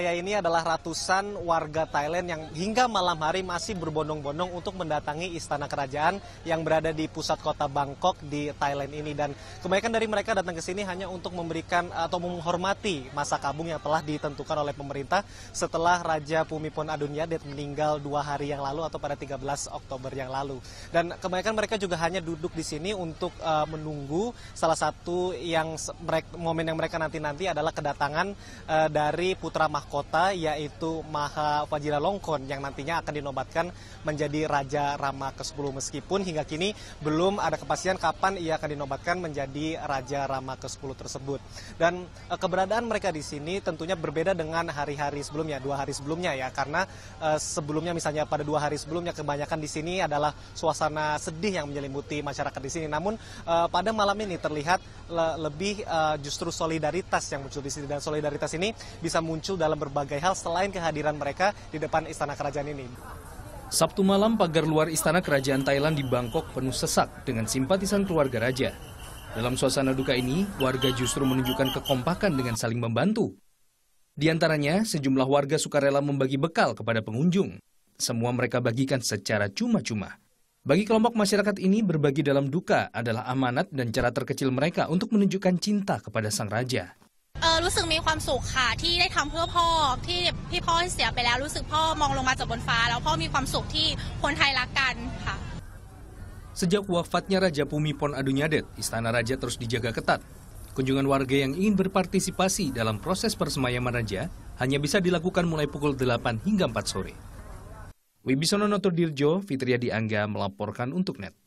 Saya ini adalah ratusan warga Thailand yang hingga malam hari masih berbondong-bondong untuk mendatangi istana kerajaan yang berada di pusat kota Bangkok di Thailand ini dan kebanyakan dari mereka datang ke sini hanya untuk memberikan atau menghormati masa kabung yang telah ditentukan oleh pemerintah setelah Raja Pumipon Adunyadet meninggal dua hari yang lalu atau pada 13 Oktober yang lalu dan kebanyakan mereka juga hanya duduk di sini untuk uh, menunggu salah satu yang mereka, momen yang mereka nanti-nanti adalah kedatangan uh, dari putra mahkota kota yaitu Maha Fajira Longkon yang nantinya akan dinobatkan menjadi Raja Rama ke-10 meskipun hingga kini belum ada kepastian kapan ia akan dinobatkan menjadi Raja Rama ke-10 tersebut. Dan e, keberadaan mereka di sini tentunya berbeda dengan hari-hari sebelumnya, dua hari sebelumnya ya karena e, sebelumnya misalnya pada dua hari sebelumnya kebanyakan di sini adalah suasana sedih yang menyelimuti masyarakat di sini. Namun e, pada malam ini terlihat le lebih e, justru solidaritas yang muncul di sini dan solidaritas ini bisa muncul dalam berbagai hal selain kehadiran mereka di depan istana kerajaan ini. Sabtu malam pagar luar istana kerajaan Thailand di Bangkok penuh sesak dengan simpatisan keluarga raja. Dalam suasana duka ini, warga justru menunjukkan kekompakan dengan saling membantu. Di antaranya, sejumlah warga sukarela membagi bekal kepada pengunjung. Semua mereka bagikan secara cuma-cuma. Bagi kelompok masyarakat ini, berbagi dalam duka adalah amanat dan cara terkecil mereka untuk menunjukkan cinta kepada sang raja. รู้สึกมีความสุขค่ะที่ได้ทําเพื่อพ่อที่พี่พ่อเสียไปแล้วรู้สึกพ่อมองลงมาจากบนฟ้าแล้วพ่อมีความสุขที่คนไทยรักกันค่ะ Sejak wafatnya Raja Pumipon Adunyadet, Istana Raja terus dijaga ketat. Kunjungan warga yang ingin berpartisipasi dalam proses persemayaman Raja hanya bisa dilakukan mulai pukul 8 hingga 4 sore. Wibisono Notodirjo, Fitriadi Angga melaporkan untuk NET.